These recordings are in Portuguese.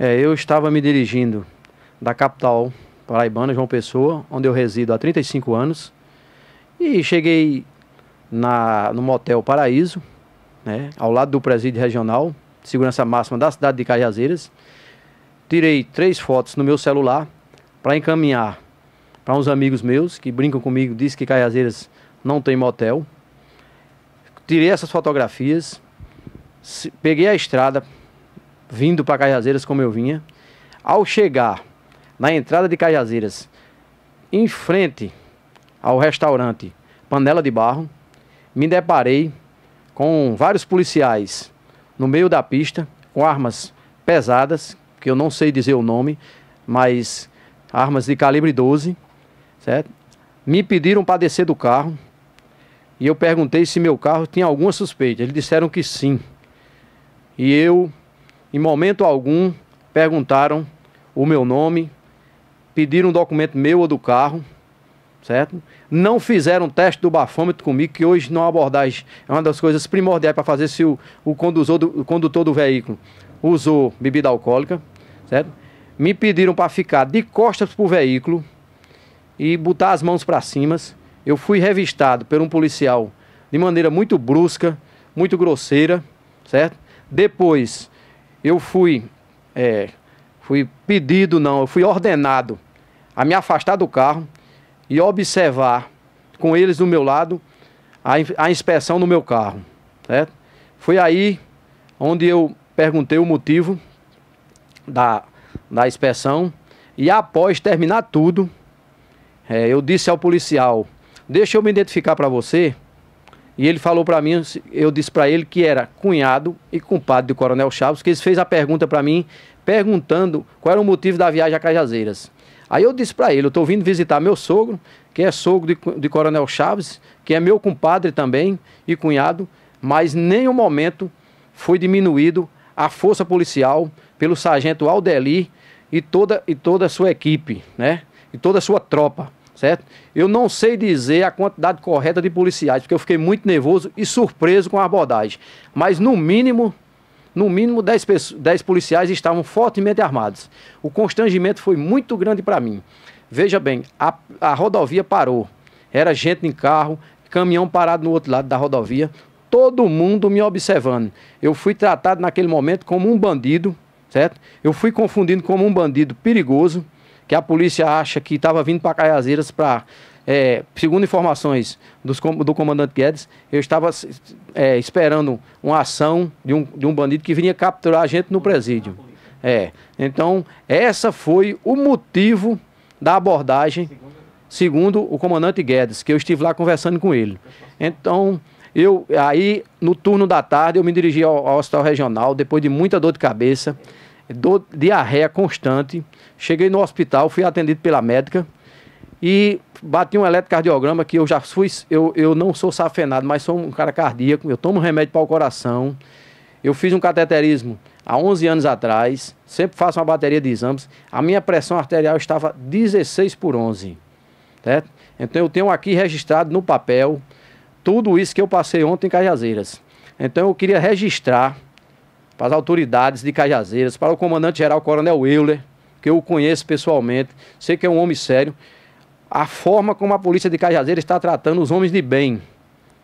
É, eu estava me dirigindo da capital paraibana, João Pessoa, onde eu resido há 35 anos, e cheguei na, no motel Paraíso, né, ao lado do presídio regional, de segurança máxima da cidade de Cajazeiras. Tirei três fotos no meu celular para encaminhar para uns amigos meus que brincam comigo, dizem que Cajazeiras não tem motel. Tirei essas fotografias, peguei a estrada vindo para Cajazeiras como eu vinha. Ao chegar na entrada de Cajazeiras, em frente ao restaurante Panela de Barro, me deparei com vários policiais no meio da pista, com armas pesadas, que eu não sei dizer o nome, mas armas de calibre 12, certo? Me pediram para descer do carro e eu perguntei se meu carro tinha alguma suspeita. Eles disseram que sim. E eu em momento algum, perguntaram o meu nome, pediram um documento meu ou do carro, certo? Não fizeram teste do bafômetro comigo, que hoje não abordagem é uma das coisas primordiais para fazer se o, o, condutor do, o condutor do veículo usou bebida alcoólica, certo? Me pediram para ficar de costas para o veículo e botar as mãos para cima. Eu fui revistado por um policial de maneira muito brusca, muito grosseira, certo? Depois eu fui, é, fui pedido, não, eu fui ordenado a me afastar do carro e observar com eles do meu lado a, a inspeção no meu carro. Certo? Foi aí onde eu perguntei o motivo da, da inspeção e após terminar tudo, é, eu disse ao policial, deixa eu me identificar para você, e ele falou para mim, eu disse para ele que era cunhado e compadre do Coronel Chaves, que ele fez a pergunta para mim, perguntando qual era o motivo da viagem a Cajazeiras. Aí eu disse para ele, eu estou vindo visitar meu sogro, que é sogro de, de Coronel Chaves, que é meu compadre também e cunhado, mas nenhum momento foi diminuído a força policial pelo sargento Aldeli e toda, e toda a sua equipe, né? E toda a sua tropa certo? Eu não sei dizer a quantidade correta de policiais, porque eu fiquei muito nervoso e surpreso com a abordagem. Mas no mínimo, no mínimo 10, 10 policiais estavam fortemente armados. O constrangimento foi muito grande para mim. Veja bem, a, a rodovia parou. Era gente em carro, caminhão parado no outro lado da rodovia, todo mundo me observando. Eu fui tratado naquele momento como um bandido, certo? Eu fui confundido como um bandido perigoso que a polícia acha que estava vindo para Caiazeiras para. É, segundo informações dos, do comandante Guedes, eu estava é, esperando uma ação de um, de um bandido que vinha capturar a gente no presídio. É. Então, essa foi o motivo da abordagem, segundo o comandante Guedes, que eu estive lá conversando com ele. Então, eu aí, no turno da tarde, eu me dirigi ao, ao hospital regional, depois de muita dor de cabeça do, diarreia constante. Cheguei no hospital, fui atendido pela médica e bati um eletrocardiograma que eu já fui, eu, eu não sou safenado, mas sou um cara cardíaco, eu tomo remédio para o coração. Eu fiz um cateterismo há 11 anos atrás, sempre faço uma bateria de exames. A minha pressão arterial estava 16 por 11, certo? Então eu tenho aqui registrado no papel tudo isso que eu passei ontem em Cajazeiras. Então eu queria registrar para as autoridades de Cajazeiras, para o comandante-geral Coronel Euler, que eu conheço pessoalmente, sei que é um homem sério, a forma como a polícia de Cajazeiras está tratando os homens de bem.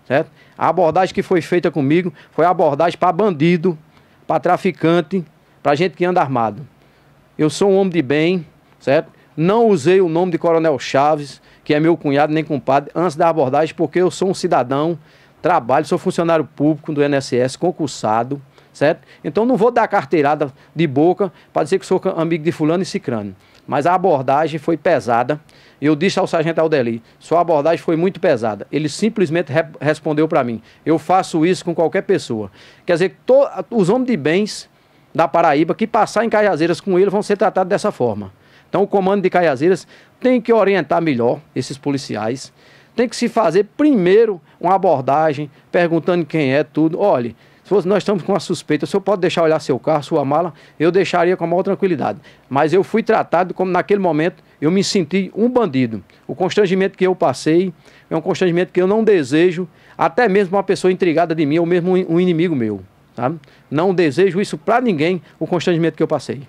Certo? A abordagem que foi feita comigo foi a abordagem para bandido, para traficante, para gente que anda armado. Eu sou um homem de bem, certo? Não usei o nome de Coronel Chaves, que é meu cunhado nem compadre, antes da abordagem, porque eu sou um cidadão, trabalho, sou funcionário público do INSS, concursado, certo? Então não vou dar carteirada de boca para dizer que sou amigo de fulano e cicrano. Mas a abordagem foi pesada. Eu disse ao sargento Aldeli, sua abordagem foi muito pesada. Ele simplesmente re respondeu para mim, eu faço isso com qualquer pessoa. Quer dizer, os homens de bens da Paraíba que passar em Cajazeiras com ele vão ser tratados dessa forma. Então o comando de Cajazeiras tem que orientar melhor esses policiais. Tem que se fazer primeiro uma abordagem, perguntando quem é, tudo. Olhe, se fosse, nós estamos com uma suspeita, o senhor pode deixar olhar seu carro, sua mala, eu deixaria com a maior tranquilidade. Mas eu fui tratado como naquele momento eu me senti um bandido. O constrangimento que eu passei é um constrangimento que eu não desejo, até mesmo uma pessoa intrigada de mim ou mesmo um inimigo meu. Não desejo isso para ninguém, o constrangimento que eu passei.